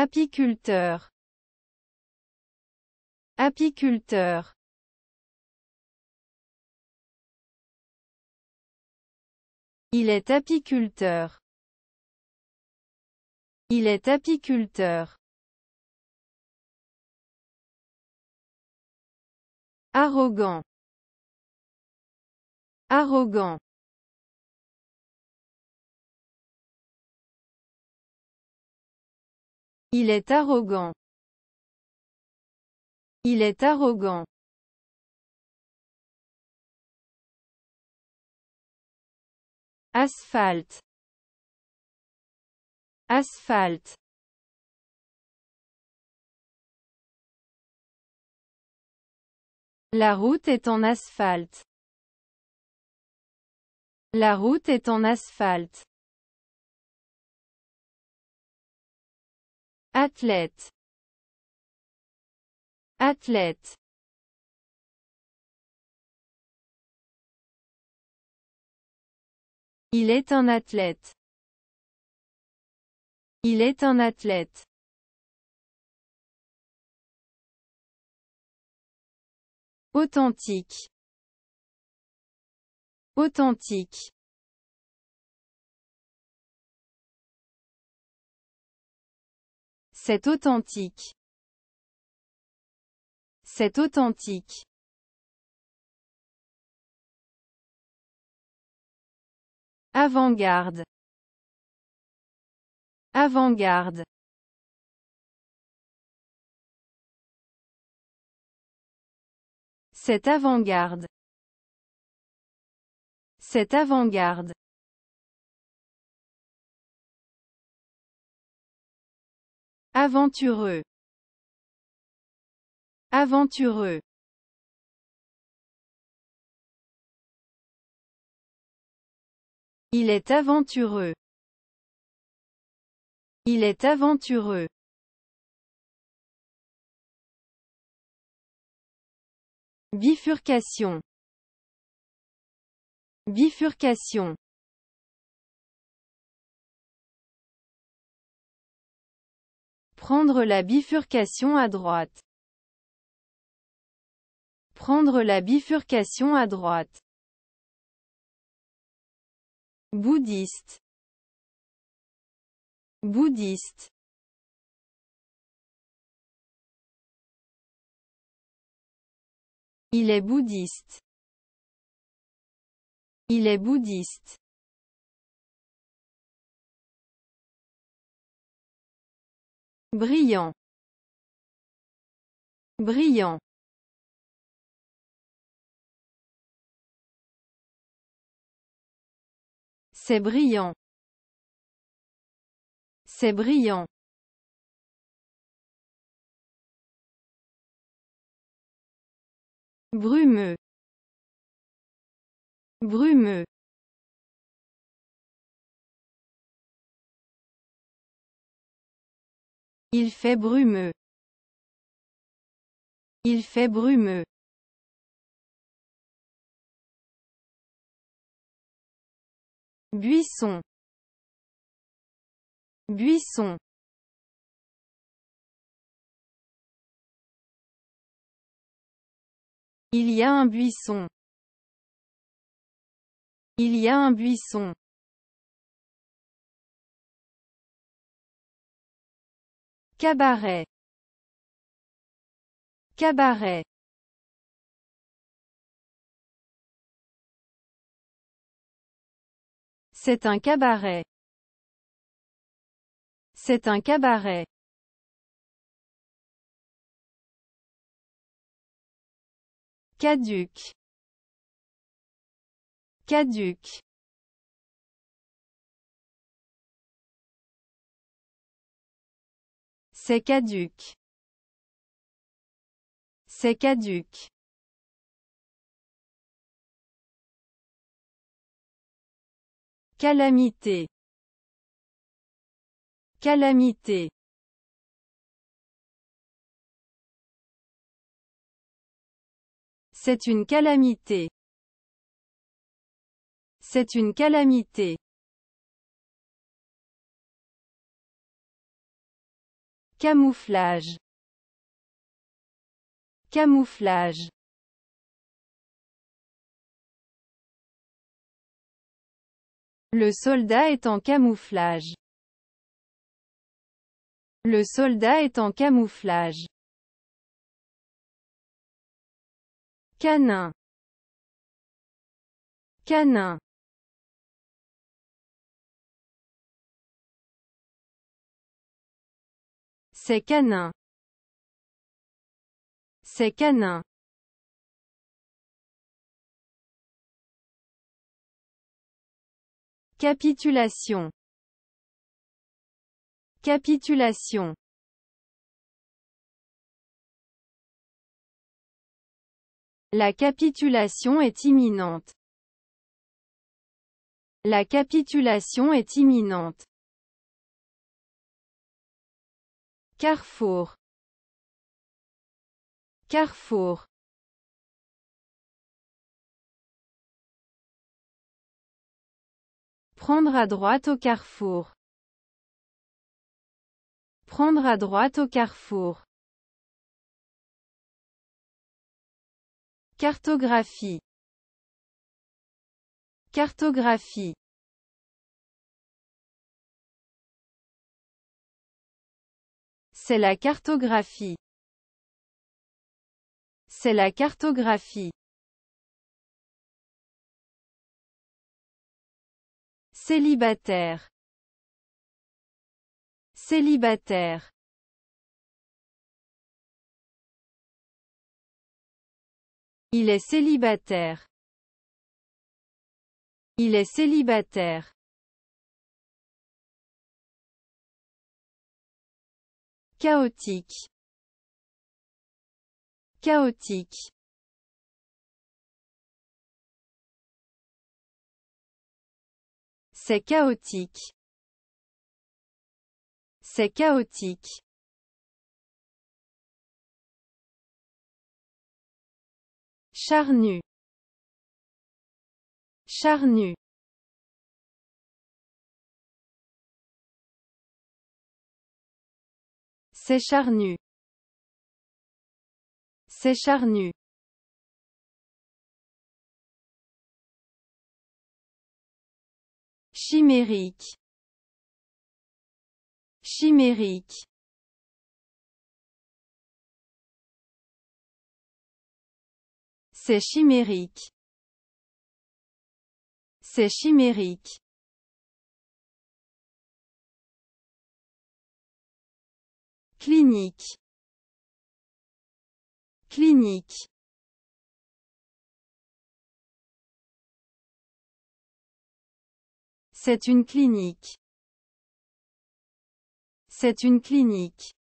apiculteur apiculteur Il est apiculteur. Il est apiculteur. Arrogant. Arrogant. Il est arrogant. Il est arrogant. Asphalte. Asphalte. La route est en asphalte. La route est en asphalte. Athlète. Athlète. Il est un athlète. Il est un athlète. Authentique. Authentique. C'est authentique. C'est authentique. Avant-garde. Avant-garde. C'est avant-garde. C'est avant-garde. Aventureux. Aventureux. Il est aventureux. Il est aventureux. Bifurcation. Bifurcation. Prendre la bifurcation à droite. Prendre la bifurcation à droite. Bouddhiste. Bouddhiste. Il est bouddhiste. Il est bouddhiste. brillant brillant c'est brillant c'est brillant brumeux brumeux Il fait brumeux. Il fait brumeux. Buisson. Buisson. Il y a un buisson. Il y a un buisson. Cabaret. Cabaret. C'est un cabaret. C'est un cabaret. Caduc. Caduc. C'est caduque. C'est caduque. Calamité. Calamité. C'est une calamité. C'est une calamité. Camouflage. Camouflage. Le soldat est en camouflage. Le soldat est en camouflage. Canin. Canin. C'est canin. C'est canin. Capitulation. Capitulation. La capitulation est imminente. La capitulation est imminente. Carrefour. Carrefour. Prendre à droite au carrefour. Prendre à droite au carrefour. Cartographie. Cartographie. C'est la cartographie. C'est la cartographie. Célibataire. Célibataire. Il est célibataire. Il est célibataire. chaotique chaotique C'est chaotique. C'est chaotique. Charnu. Charnu. C'est charnu. C'est charnu. Chimérique. Chimérique. C'est chimérique. C'est chimérique. clinique clinique C'est une clinique. C'est une clinique.